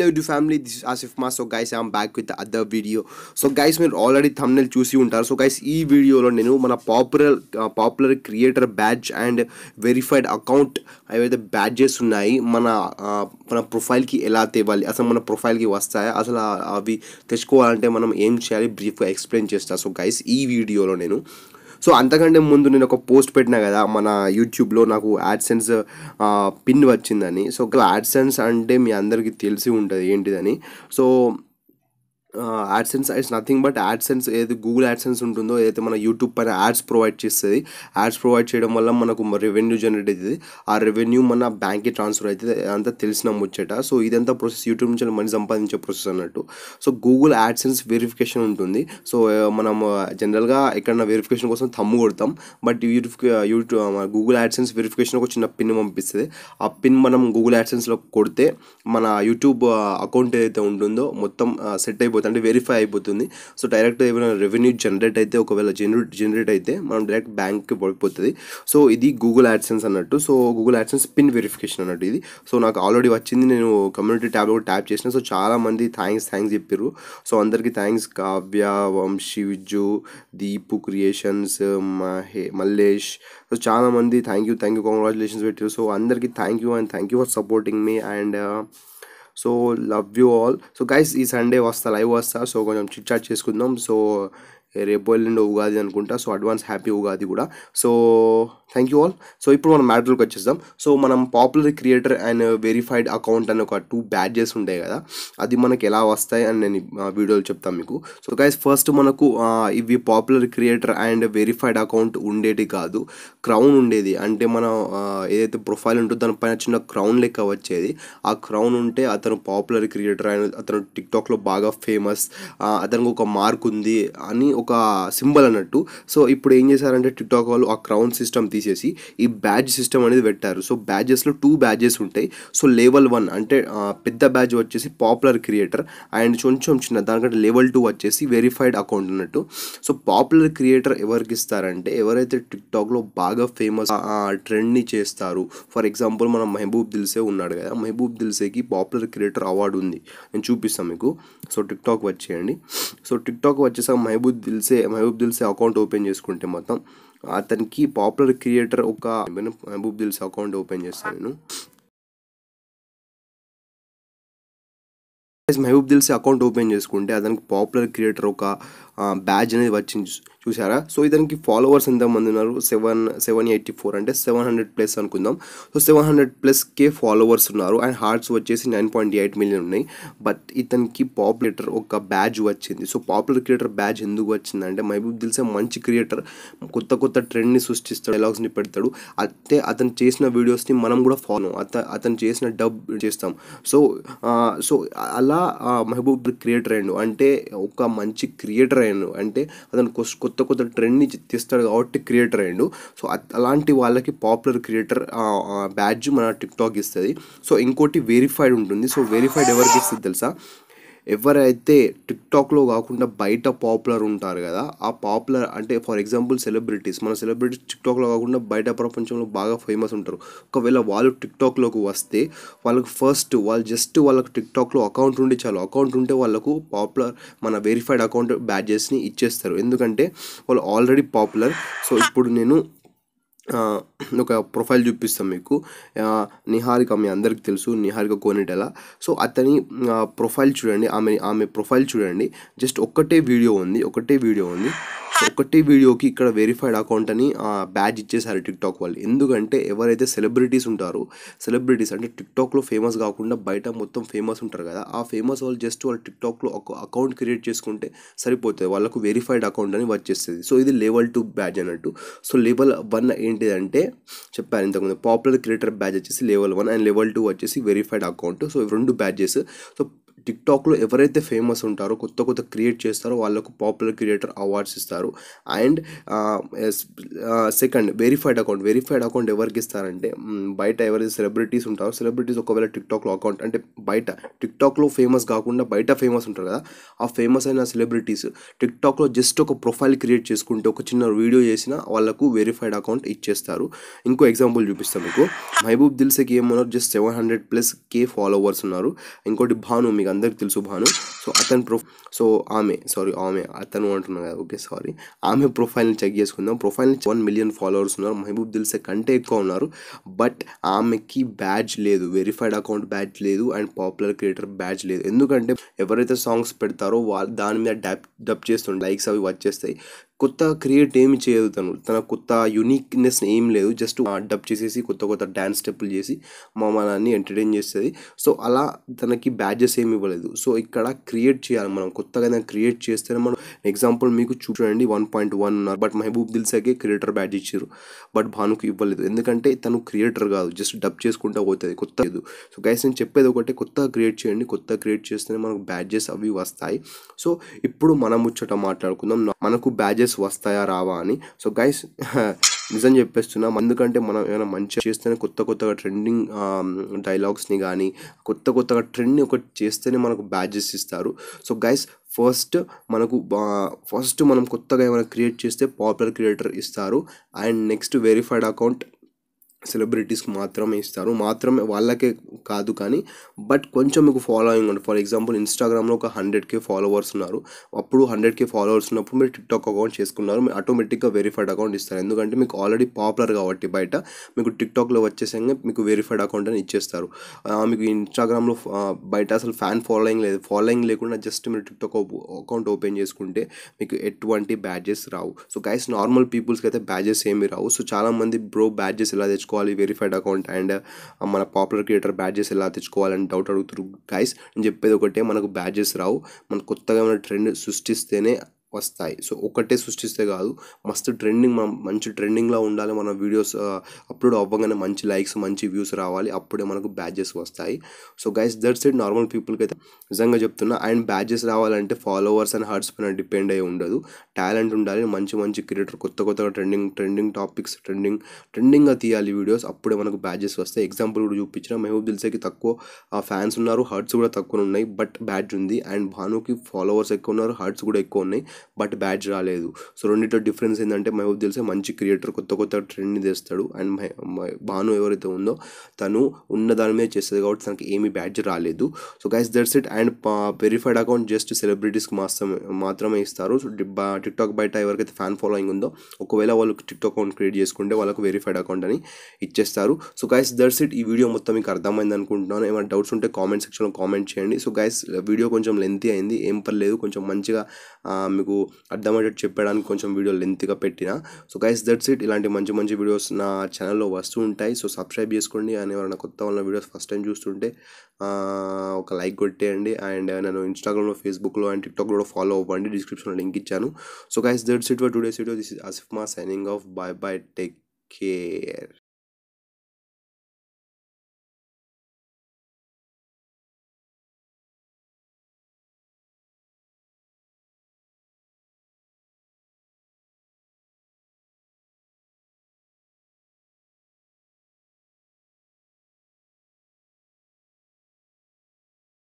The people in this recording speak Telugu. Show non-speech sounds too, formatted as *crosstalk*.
hello do family this Asif మా so guys I'm back with other video so guys మీరు ఆల్రెడీ థమ్నెల్ చూసి ఉంటారు సో గైస్ ఈ వీడియోలో నేను మన popular popular creator badge and verified account ఏవైతే బ్యాడ్జెస్ ఉన్నాయి మన uh, మన ప్రొఫైల్కి ఎలా తేవాలి అసలు మన ప్రొఫైల్కి వస్తాయా అసలు అవి తెచ్చుకోవాలంటే మనం ఏం చేయాలి బ్రీఫ్గా ఎక్స్ప్లెయిన్ చేస్తా సో గైస్ ఈ వీడియోలో నేను సో అంతకంటే ముందు నేను ఒక పోస్ట్ పెట్టినా కదా మన యూట్యూబ్లో నాకు యాడ్సెన్స్ పిన్ వచ్చిందని సో యాడ్సెన్స్ అంటే మీ అందరికీ తెలిసి ఉంటుంది ఏంటిదని so AdSense it's nothing but AdSense ఏది గూగుల్ యాడ్సెన్స్ ఉంటుందో ఏదైతే మన యూట్యూబ్ పైన యాడ్స్ ప్రొవైడ్ చేస్తుంది యాడ్స్ ప్రొవైడ్ చేయడం వల్ల మనకు రెవెన్యూ జనరేట్ అవుతుంది ఆ రెవెన్యూ మన బ్యాంక్కి ట్రాన్స్ఫర్ అవుతుంది అంతా తెలిసిన ముచ్చట సో ఇదంతా ప్రాసెస్ యూట్యూబ్ నుంచి మనీ సంపాదించే ప్రొసెస్ అన్నట్టు సో గూగుల్ యాడ్సెన్స్ వెరిఫికేషన్ ఉంటుంది సో మనం జనరల్గా ఎక్కడన్నా వెరిఫికేషన్ కోసం తమ్ము కొడతాం but YouTube Google AdSense verification ఒక చిన్న పిన్ పంపిస్తుంది ఆ పిన్ మనం గూగుల్ యాడ్సెన్స్లో కొడితే మన యూట్యూబ్ అకౌంట్ ఏదైతే ఉంటుందో మొత్తం సెట్ అయిపోతుంది అయిపోతుంది అంటే వెరిఫై అయిపోతుంది సో డైరెక్ట్ ఏమైనా రెవెన్యూ జనరేట్ అయితే ఒకవేళ జనరేట్ జనరేట్ అయితే మనం డైరెక్ట్ బ్యాంక్కి పడిపోతుంది సో ఇది గూగుల్ యాడ్సెన్స్ అన్నట్టు so Google AdSense pin verification అన్నట్టు ఇది సో నాకు ఆల్రెడీ వచ్చింది నేను కమ్యూనిటీ ట్యాబ్లో కూడా ట్యాప్ చేసిన సో చాలామంది థ్యాంక్స్ థ్యాంక్స్ చెప్పారు సో అందరికీ thanks Kavya Vamsi Viju Deepu creations Mahe Mallesh so చాలామంది thank you thank you congratulations పెట్టారు సో అందరికీ thank you and thank you for supporting మీ and so love you all so guys ఈ సండే వస్తా లైవ్ వస్తా సో కొంచెం చిట్ చాట్ చేసుకుందాం సో రేపు వెళ్ళిండే ఉగాది అనుకుంటా సో అడ్వాన్స్ హ్యాపీ ఉగాది కూడా so thank you all so ఇప్పుడు మనం మ్యాటర్లోకి వచ్చేద్దాం సో మనం popular creator and verified account అని ఒక టూ బ్యాడ్జెస్ ఉంటాయి కదా అది మనకి ఎలా వస్తాయి అని నేను వీడియోలు చెప్తాను మీకు సో గైస్ ఫస్ట్ మనకు ఇవి popular creator and verified account ఉండేది కాదు క్రౌన్ ఉండేది అంటే మనం ఏదైతే ప్రొఫైల్ ఉంటుందో దానిపైన చిన్న క్రౌన్ లెక్క వచ్చేది ఆ క్రౌన్ ఉంటే అతను పాపులర్ క్రియేటర్ అండ్ అతను టిక్టాక్లో బాగా ఫేమస్ అతనికి ఒక మార్క్ ఉంది అని ఒక సింబల్ అన్నట్టు సో ఇప్పుడు ఏం చేశారంటే టిక్టాక్ వాళ్ళు ఆ క్రౌన్ సిస్టమ్ తీసేసి ఈ బ్యాడ్జ్ సిస్టమ్ అనేది పెట్టారు సో బ్యాడ్జెస్లో టూ బ్యాడ్జెస్ ఉంటాయి సో లెవెల్ వన్ అంటే పెద్ద బ్యాడ్జ్ వచ్చేసి పాపులర్ క్రియేటర్ అండ్ కొంచెం చిన్న దానికంటే లెవెల్ టూ వచ్చేసి వెరిఫైడ్ అకౌంట్ అన్నట్టు సో పాపులర్ క్రియేటర్ ఎవరికి ఇస్తారంటే ఎవరైతే టిక్టాక్లో బాగా ఫేమస్ ట్రెండ్ని చేస్తారు ఫర్ ఎగ్జాంపుల్ మనం మహబూబ్ దిల్సే ఉన్నాడు కదా మెహబూబ్ దిల్సేకి పాపులర్ క్రియేటర్ అవార్డు ఉంది నేను చూపిస్తాను మీకు సో టిక్టాక్ వచ్చేయండి సో టిక్టాక్ వచ్చేసాక మహబూబ్ దిల్సే మహబూబ్ దిల్సే అకౌంట్ ఓపెన్ చేసుకుంటే మొత్తం అతనికి పాపులర్ క్రియేటర్ ఒక మహబూబ్ దిల్సే అకౌంట్ ఓపెన్ చేస్తాను నేను మహబూబ్ దిల్సే అకౌంట్ ఓపెన్ చేసుకుంటే అతనికి పాపులర్ క్రియేటర్ ఒక బ్యాజ్ అనేది వచ్చి చూసారా సో ఇతనికి ఫాలోవర్స్ ఎంతమంది ఉన్నారు సెవెన్ సెవెన్ ఎయిటీ ఫోర్ అంటే సెవెన్ హండ్రెడ్ ప్లస్ అనుకుందాం so seven hundred plus K followers ఉన్నారు అండ్ హార్ట్స్ వచ్చేసి నైన్ పాయింట్ ఎయిట్ మిలియన్ ఉన్నాయి బట్ ఇతనికి పాపులేటర్ ఒక బ్యాజ్ వచ్చింది సో పాపులర్ క్రియేటర్ బ్యాజ్ ఎందుకు వచ్చిందంటే మహబూబ్ దిల్సే మంచి క్రియేటర్ కొత్త కొత్త ట్రెండ్ని సృష్టిస్తాడు డైలాగ్స్ని పెడతాడు అయితే అతను చేసిన వీడియోస్ని మనం కూడా ఫాలో అత అతను చేసిన డబ్ చేస్తాం సో సో అలా మహబూబ్ క్రియేటర్ అయ్యాడు అంటే ఒక మంచి క్రియేటర్ అయ్యాడు అంటే అతను కొత్త కొత్త కొత్త ట్రెండ్ని తెస్తాడు కాబట్టి క్రియేటర్ అయ్యిండు సో అలాంటి వాళ్ళకి పాపులర్ క్రియేటర్ బ్యాడ్జ్ మన టిక్టాక్ ఇస్తుంది సో ఇంకోటి వెరిఫైడ్ ఉంటుంది సో వెరిఫైడ్ ఎవరికి ఇస్తుంది తెలుసా ఎవరైతే టిక్టాక్లో కాకుండా బయట పాపులర్ ఉంటారు కదా ఆ పాపులర్ అంటే ఫర్ ఎగ్జాంపుల్ సెలబ్రిటీస్ మన సెలబ్రిటీస్ టిక్టాక్లో కాకుండా బయట ప్రపంచంలో బాగా ఫేమస్ ఉంటారు ఒకవేళ వాళ్ళు టిక్టాక్లోకి వస్తే వాళ్ళకి ఫస్ట్ వాళ్ళు జస్ట్ వాళ్ళకి టిక్టాక్లో అకౌంట్ ఉండే చాలు అకౌంట్ ఉంటే వాళ్ళకు పాపులర్ మన వెరిఫైడ్ అకౌంట్ బ్యాడ్జెస్ని ఇచ్చేస్తారు ఎందుకంటే వాళ్ళు ఆల్రెడీ పాపులర్ సో ఇప్పుడు నేను ఒక ప్రొఫైల్ చూపిస్తాం మీకు నిహారిక మీ అందరికి తెలుసు నిహారిక కోనేటెల సో అతని ప్రొఫైల్ చూడండి ఆమె ఆమె ప్రొఫైల్ చూడండి జస్ట్ ఒక్కటే వీడియో ఉంది ఒకటే వీడియో ఉంది ఒక్కటే వీడియోకి ఇక్కడ వెరిఫైడ్ అకౌంట్ అని బ్యాచ్ ఇచ్చేసారు టిక్టాక్ వాళ్ళు ఎందుకంటే ఎవరైతే సెలబ్రిటీస్ ఉంటారో సెలబ్రిటీస్ అంటే టిక్టాక్లో ఫేమస్ కాకుండా బయట మొత్తం ఫేమస్ ఉంటారు కదా ఆ ఫేమస్ వాళ్ళు జస్ట్ వాళ్ళు టిక్టాక్లో ఒక అకౌంట్ క్రియేట్ చేసుకుంటే సరిపోతుంది వాళ్ళకు వెరిఫైడ్ అకౌంట్ అని వచ్చేస్తుంది సో ఇది లెవెల్ టూ బ్యాజ్ అన్నట్టు సో లెవెల్ వన్ ఏంటిదంటే చెప్పాను ఇంతకుముందు పాపులర్ క్రియేటర్ బ్యాచ్ వచ్చేసి level one and level two వచ్చేసి వెరిఫైడ్ అకౌంట్ సో రెండు బ్యాచెస్ సో టిక్టాక్లో ఎవరైతే ఫేమస్ ఉంటారో కొత్త కొత్త క్రియేట్ చేస్తారో వాళ్ళకు పాపులర్ క్రియేటర్ అవార్డ్స్ ఇస్తారు ఇస్తారు and second verified account verified account ఎవరికి ఇస్తారంటే బయట ఎవరైతే సెలబ్రిటీస్ ఉంటారో సెలబ్రిటీస్ ఒకవేళ టిక్టాక్లో అకౌంట్ అంటే బయట టిక్టాక్లో ఫేమస్ కాకుండా బయట ఫేమస్ ఉంటారు కదా ఆ ఫేమస్ అయిన సెలబ్రిటీస్ టిక్టాక్లో జస్ట్ ఒక ప్రొఫైల్ క్రియేట్ చేసుకుంటే ఒక చిన్న వీడియో చేసిన వాళ్ళకు వెరిఫైడ్ అకౌంట్ ఇచ్చేస్తారు ఇంకో ఎగ్జాంపుల్ చూపిస్తాను మీకు మహబూబ్ దిల్సేకి ఏమన్నారు just seven hundred plus K followers ఉన్నారు ఇంకోటి భాను మీకు అందరికి తెలుసు భాను సో అతని ప్రొఫ్ సో ఆమె సారీ ఆమె అతను అంటున్నాను కదా ఓకే సారీ ఆమె ప్రొఫైల్ని చెక్ చేసుకుందాం ప్రొఫైల్ని వన్ మిలియన్ ఫాలోవర్స్ ఉన్నారు మహబూబ్ దిల్సే కంటే ఎక్కువ ఉన్నారు బట్ ఆమెకి బ్యాడ్జ్ లేదు వెరిఫైడ్ అకౌంట్ బ్యాడ్జ్ లేదు అండ్ పాపులర్ క్రియేటర్ బ్యాడ్జ్ లేదు ఎందుకంటే ఎవరైతే సాంగ్స్ పెడతారో వాళ్ళు దాని మీద డబ్ డబ్ చేస్తుండే లైక్స్ అవి వచ్చేస్తాయి కొత్త క్రియేట్ ఏమి చేయదు తను తన కొత్త యూనిక్నెస్ ఏం లేదు జస్ట్ డబ్ చేసేసి కొత్త కొత్త డ్యాన్స్ స్టెప్పులు చేసి మమ్మల్ని ఎంటర్టైన్ చేస్తుంది సో అలా తనకి బ్యాడ్జెస్ ఏమి ఇవ్వలేదు సో ఇక్కడ క్రియేట్ చేయాలి మనం కొత్తగా క్రియేట్ చేస్తేనే మనం ఎగ్జాంపుల్ మీకు చూడండి వన్ పాయింట్ వన్ ఉన్నారు బట్ మహబూబ్ దిల్సాకే క్రియేటర్ బ్యాడ్జ్ ఇచ్చారు బట్ భానుకు ఇవ్వలేదు ఎందుకంటే తను క్రియేటర్ కాదు జస్ట్ డబ్ చేసుకుంటా పోతుంది కొత్త లేదు సో గైస్ నేను చెప్పేది ఒకటే కొత్త క్రియేట్ చేయండి కొత్త క్రియేట్ చేస్తేనే మనకు బ్యాడ్జెస్ అవి వస్తాయి సో ఇప్పుడు మనం ముచ్చట మాట్లాడుకుందాం మనకు బ్యాడ్జెస్ మెసేజెస్ వస్తాయా రావా అని సో గైస్ *laughs* నిజం చెప్పేస్తున్నాం ఎందుకంటే మనం ఏమైనా మంచిగా చేస్తేనే కొత్త కొత్తగా ట్రెండింగ్ డైలాగ్స్ని కానీ కొత్త కొత్తగా ట్రెండ్ని ఒకటి చేస్తేనే మనకు బ్యాడ్జెస్ ఇస్తారు సో గైస్ ఫస్ట్ మనకు ఫస్ట్ మనం కొత్తగా ఏమైనా క్రియేట్ చేస్తే పాపులర్ క్రియేటర్ ఇస్తారు అండ్ నెక్స్ట్ వెరిఫైడ్ అకౌంట్ సెలబ్రిటీస్కి మాత్రమే ఇస్తారు మాత్రమే వాళ్ళకే కాదు కానీ బట్ కొంచెం మీకు ఫాలోయింగ్ ఉంటుంది ఫర్ ఎగ్జాంపుల్ ఇన్స్టాగ్రామ్లో ఒక హండ్రెడ్ కే ఫాలోవర్స్ ఉన్నారు అప్పుడు హండ్రెడ్ కే ఫాలోవర్స్ ఉన్నప్పుడు మీరు టిక్టాక్ అకౌంట్ చేసుకున్నారు మీరు ఆటోమేటిక్గా వెరిఫైడ్ అకౌంట్ ఇస్తారు ఎందుకంటే మీకు ఆల్రెడీ పాపులర్ కాబట్టి బయట మీకు టిక్టాక్లో వచ్చేసంగా మీకు వెరిఫైడ్ అకౌంట్ అని ఇచ్చేస్తారు మీకు ఇన్స్టాగ్రామ్లో బయట అసలు ఫ్యాన్ ఫాలోయింగ్ లేదు ఫాలోయింగ్ లేకుండా జస్ట్ మీరు టిక్టాక్ అకౌంట్ ఓపెన్ చేసుకుంటే మీకు ఎటువంటి బ్యాడ్జెస్ రావు సో గైస్ నార్మల్ పీపుల్స్కి అయితే బ్యాడ్జెస్ ఏమి రావు సో చాలామంది బ్రో బ్యాడ్జెస్ ఎలా తెచ్చుకో తెచ్చుకోవాలి వెరిఫైడ్ అకౌంట్ అండ్ మన పాపులర్ క్రియేటర్ బ్యాడ్జెస్ ఎలా తెచ్చుకోవాలని డౌట్ అడుగుతారు గైస్ నేను చెప్పేది ఒకటే మనకు బ్యాడ్జెస్ రావు మనకు కొత్తగా మన ట్రెండ్ సృష్టిస్తేనే వస్తాయి సో ఒకటే సృష్టిస్తే కాదు మస్తు ట్రెండింగ్ మనం మంచి ట్రెండింగ్లో ఉండాలి మన వీడియోస్ అప్లోడ్ అవ్వగానే మంచి లైక్స్ మంచి వ్యూస్ రావాలి అప్పుడే మనకు బ్యాచెస్ వస్తాయి so guys that it normal పీపుల్కి అయితే నిజంగా చెప్తున్నా అండ్ బ్యాచెస్ రావాలంటే ఫాలోవర్స్ అండ్ హార్ట్స్ పైన డిపెండ్ అయ్యి ఉండదు టాలెంట్ ఉండాలి మంచి మంచి క్రియేటర్ కొత్త కొత్తగా ట్రెండింగ్ ట్రెండింగ్ టాపిక్స్ ట్రెండింగ్ ట్రెండింగ్గా తీయాలి వీడియోస్ అప్పుడే మనకు బ్యాచెస్ వస్తాయి ఎగ్జాంపుల్ కూడా చూపించిన మెహబూబ్ దిల్సేకి తక్కువ ఫ్యాన్స్ ఉన్నారు హర్ట్స్ కూడా తక్కువ ఉన్నాయి బట్ బ్యాచ్ ఉంది అండ్ భానుకి ఫాలోవర్స్ ఎక్కువ ఉన్నారు హర్ట్స్ కూడా ఎక్కువ ఉన్నాయి బట్ బ్యాచ్ రాలేదు సో రెండింటిలో డిఫరెన్స్ ఏంటంటే మహబూబ్ తెలిసే మంచి క్రియేటర్ కొత్త కొత్త ట్రెండ్ని తెస్తాడు అండ్ భాను ఎవరైతే ఉందో తను ఉన్న దాని మీద చేస్తుంది కాబట్టి తనకి ఏమీ బ్యాడ్జ్ రాలేదు so guys that's it and verified account just సెలబ్రిటీస్కి మాత్రమే మాత్రమే ఇస్తారు సో టిక్టాక్ బయట ఎవరికైతే ఫ్యాన్ ఫాలోయింగ్ ఉందో ఒకవేళ వాళ్ళు టిక్టాక్ అకౌంట్ క్రియేట్ చేసుకుంటే వాళ్ళకు వెరిఫైడ్ అకౌంట్ అని ఇచ్చేస్తారు సో గైస్ దట్స్ ఇట్ ఈ వీడియో మొత్తం మీకు అర్థమైంది అనుకుంటున్నాను ఏమైనా డౌట్స్ ఉంటే కామెంట్ సెక్షన్లో కామెంట్ చేయండి సో గైస్ వీడియో కొంచెం లెంతీ అయింది ఏం పర్లేదు కొంచెం మంచిగా మీకు మీకు అర్థమయ్యేటట్టు చెప్పడానికి కొంచెం వీడియో లెంత్గా పెట్టిన సో గైస్ దట్స్ ఇట్ ఇలాంటి మంచి మంచి వీడియోస్ నా ఛానల్లో వస్తూ ఉంటాయి సో సబ్స్క్రైబ్ చేసుకోండి అని ఎవరైనా కొత్త వాళ్ళ వీడియోస్ ఫస్ట్ టైం చూస్తుంటే ఒక లైక్ కొట్టేయండి అండ్ నేను ఇన్స్టాగ్రామ్లో ఫేస్బుక్లో అండ్ టిక్టాక్లో కూడా ఫాలో అవ్వండి డిస్క్రిప్షన్లో లింక్ ఇచ్చాను so guys that's it for today's video this is Asif మా signing off bye bye take care